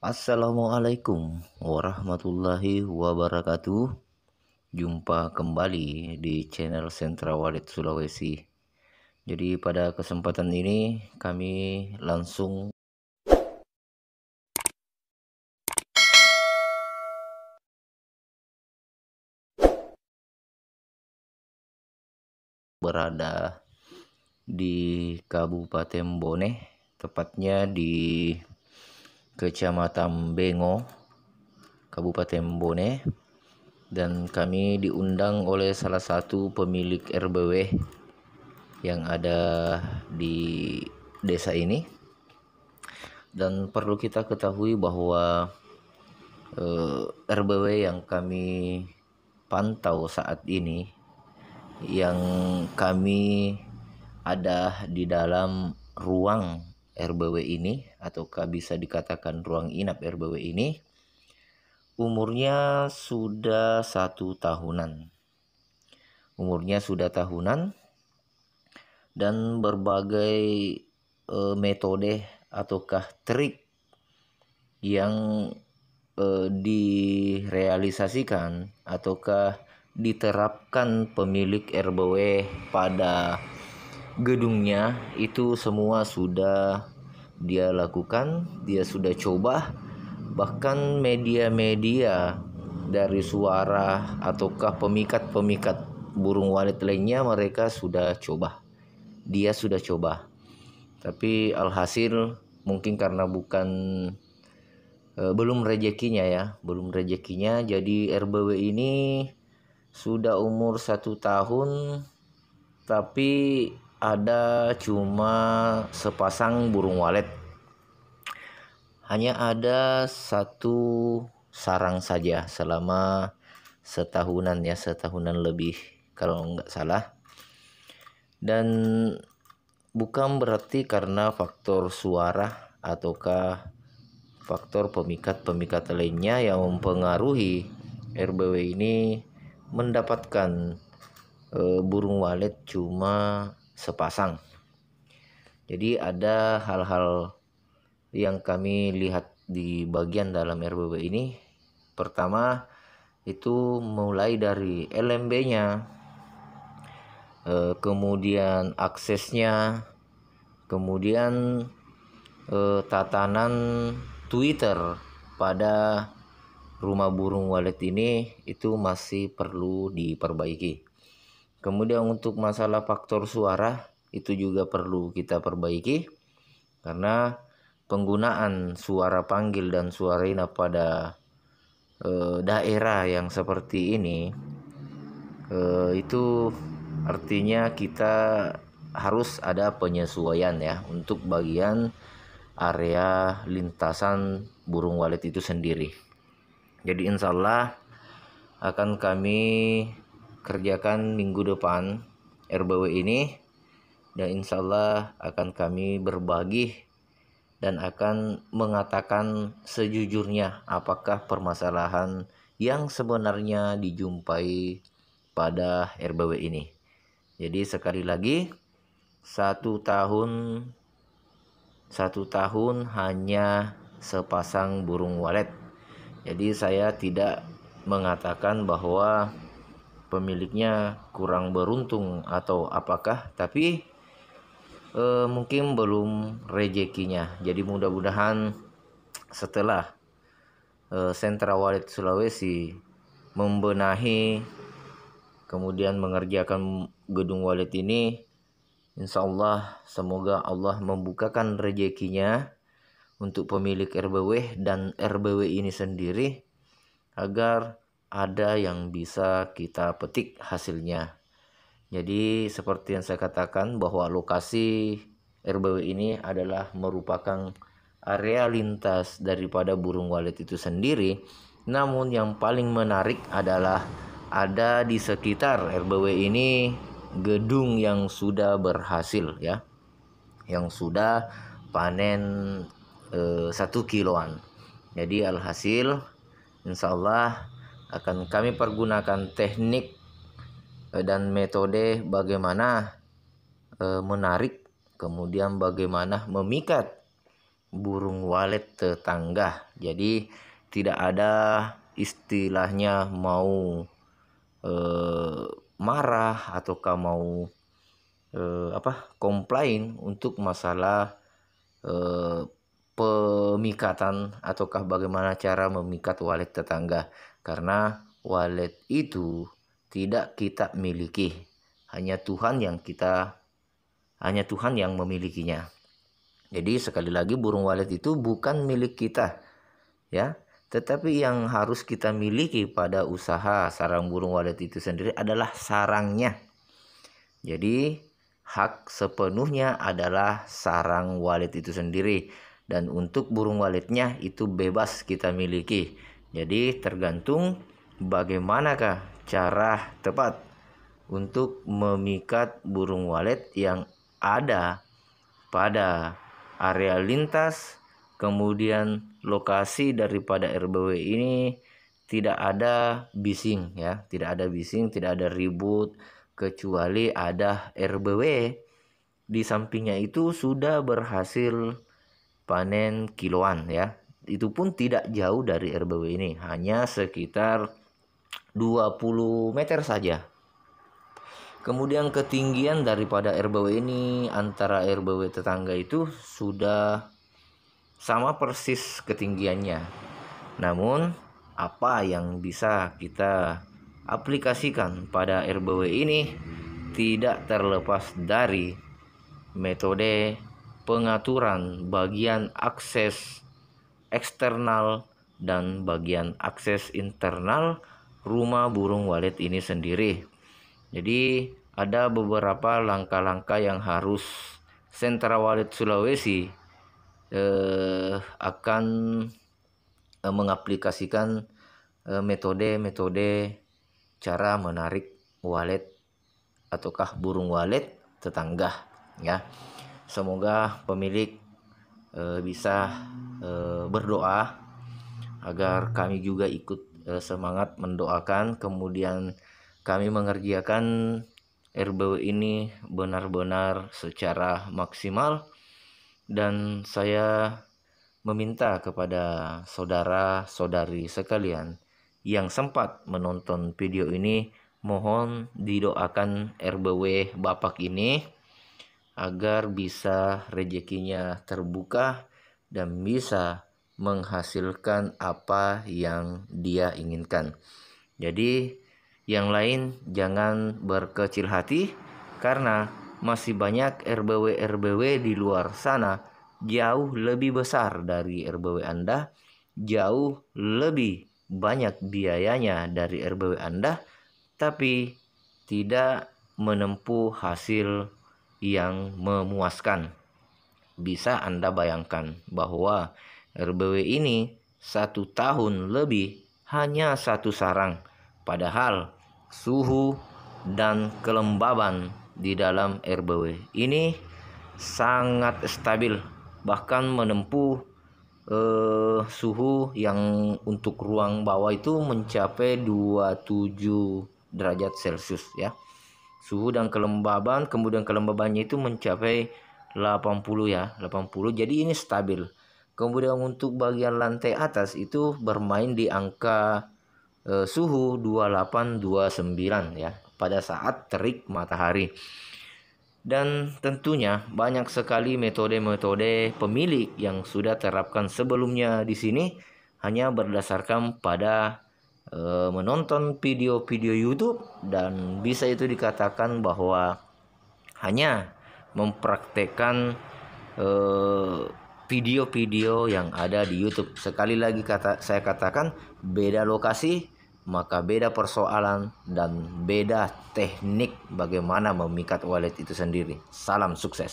Assalamualaikum warahmatullahi wabarakatuh. Jumpa kembali di channel Sentra Walid Sulawesi. Jadi pada kesempatan ini kami langsung berada di Kabupaten Bone, tepatnya di Kecamatan Bengo, Kabupaten Bone, dan kami diundang oleh salah satu pemilik RBW yang ada di desa ini. Dan perlu kita ketahui bahwa eh, RBW yang kami pantau saat ini yang kami ada di dalam ruang RBW ini ataukah bisa dikatakan ruang inap RBW ini umurnya sudah satu tahunan umurnya sudah tahunan dan berbagai e, metode ataukah trik yang e, direalisasikan ataukah diterapkan pemilik RBW pada gedungnya itu semua sudah dia lakukan, dia sudah coba, bahkan media-media dari suara ataukah pemikat-pemikat burung walet lainnya mereka sudah coba. Dia sudah coba. Tapi alhasil mungkin karena bukan e, belum rezekinya ya, belum rezekinya jadi RBW ini sudah umur satu tahun tapi ada cuma sepasang burung walet. Hanya ada satu sarang saja selama setahunan ya, setahunan lebih kalau nggak salah. Dan bukan berarti karena faktor suara ataukah faktor pemikat-pemikat lainnya yang mempengaruhi RBW ini mendapatkan e, burung walet cuma sepasang. Jadi ada hal-hal yang kami lihat di bagian dalam RBB ini. Pertama itu mulai dari LMB-nya, eh, kemudian aksesnya, kemudian eh, tatanan Twitter pada rumah burung walet ini itu masih perlu diperbaiki. Kemudian untuk masalah faktor suara itu juga perlu kita perbaiki karena penggunaan suara panggil dan suara suarina pada e, daerah yang seperti ini e, itu artinya kita harus ada penyesuaian ya untuk bagian area lintasan burung walet itu sendiri. Jadi insya Allah akan kami kerjakan minggu depan RBW ini dan insya Allah akan kami berbagi dan akan mengatakan sejujurnya apakah permasalahan yang sebenarnya dijumpai pada RBW ini. Jadi sekali lagi satu tahun satu tahun hanya sepasang burung walet. Jadi saya tidak mengatakan bahwa pemiliknya kurang beruntung atau apakah tapi e, mungkin belum rezekinya jadi mudah-mudahan setelah e, sentra walet Sulawesi membenahi kemudian mengerjakan gedung walet ini Insya Allah semoga Allah membukakan rezekinya untuk pemilik RBW dan RBW ini sendiri agar ada yang bisa kita petik hasilnya. Jadi seperti yang saya katakan bahwa lokasi RBW ini adalah merupakan area lintas daripada burung walet itu sendiri. Namun yang paling menarik adalah ada di sekitar RBW ini gedung yang sudah berhasil ya. Yang sudah panen eh, satu kiloan. Jadi alhasil insya Allah akan kami pergunakan teknik eh, dan metode bagaimana eh, menarik kemudian bagaimana memikat burung walet tetangga jadi tidak ada istilahnya mau e, marah ataukah mau e, apa komplain untuk masalah e, pemikatan ataukah bagaimana cara memikat walet tetangga karena wallet itu tidak kita miliki, hanya Tuhan yang kita hanya Tuhan yang memilikinya. Jadi sekali lagi burung walet itu bukan milik kita. Ya, tetapi yang harus kita miliki pada usaha sarang burung walet itu sendiri adalah sarangnya. Jadi hak sepenuhnya adalah sarang walet itu sendiri dan untuk burung waletnya itu bebas kita miliki. Jadi tergantung bagaimanakah cara tepat untuk memikat burung walet yang ada pada area lintas kemudian lokasi daripada RBW ini tidak ada bising ya, tidak ada bising, tidak ada ribut kecuali ada RBW di sampingnya itu sudah berhasil panen kiloan ya itu pun tidak jauh dari RBW ini, hanya sekitar 20 meter saja. Kemudian ketinggian daripada RBW ini antara RBW tetangga itu sudah sama persis ketinggiannya. Namun apa yang bisa kita aplikasikan pada RBW ini tidak terlepas dari metode pengaturan bagian akses eksternal dan bagian akses internal rumah burung walet ini sendiri. Jadi ada beberapa langkah-langkah yang harus sentra walet Sulawesi eh, akan eh, mengaplikasikan metode-metode eh, cara menarik walet ataukah burung walet tetangga ya. Semoga pemilik eh, bisa Eh, berdoa agar kami juga ikut eh, semangat mendoakan kemudian kami mengerjakan RBW ini benar-benar secara maksimal dan saya meminta kepada saudara-saudari sekalian yang sempat menonton video ini mohon didoakan RBW Bapak ini agar bisa rezekinya terbuka dan bisa menghasilkan apa yang dia inginkan. Jadi, yang lain jangan berkecil hati karena masih banyak RBW-RBW di luar sana jauh lebih besar dari RBW Anda, jauh lebih banyak biayanya dari RBW Anda, tapi tidak menempuh hasil yang memuaskan bisa Anda bayangkan bahwa RBW ini satu tahun lebih hanya satu sarang, padahal suhu dan kelembaban di dalam RBW ini sangat stabil, bahkan menempuh eh, suhu yang untuk ruang bawah itu mencapai 27 derajat Celcius ya. Suhu dan kelembaban, kemudian kelembabannya itu mencapai 80 ya 80 jadi ini stabil kemudian untuk bagian lantai atas itu bermain di angka e, suhu 2829 ya pada saat terik matahari dan tentunya banyak sekali metode-metode pemilik yang sudah terapkan sebelumnya di sini hanya berdasarkan pada e, menonton video-video YouTube dan bisa itu dikatakan bahwa hanya mempraktekkan eh, video-video eh, yang ada di YouTube. Sekali lagi kata saya katakan beda lokasi maka beda persoalan dan beda teknik bagaimana memikat wallet itu sendiri. Salam sukses.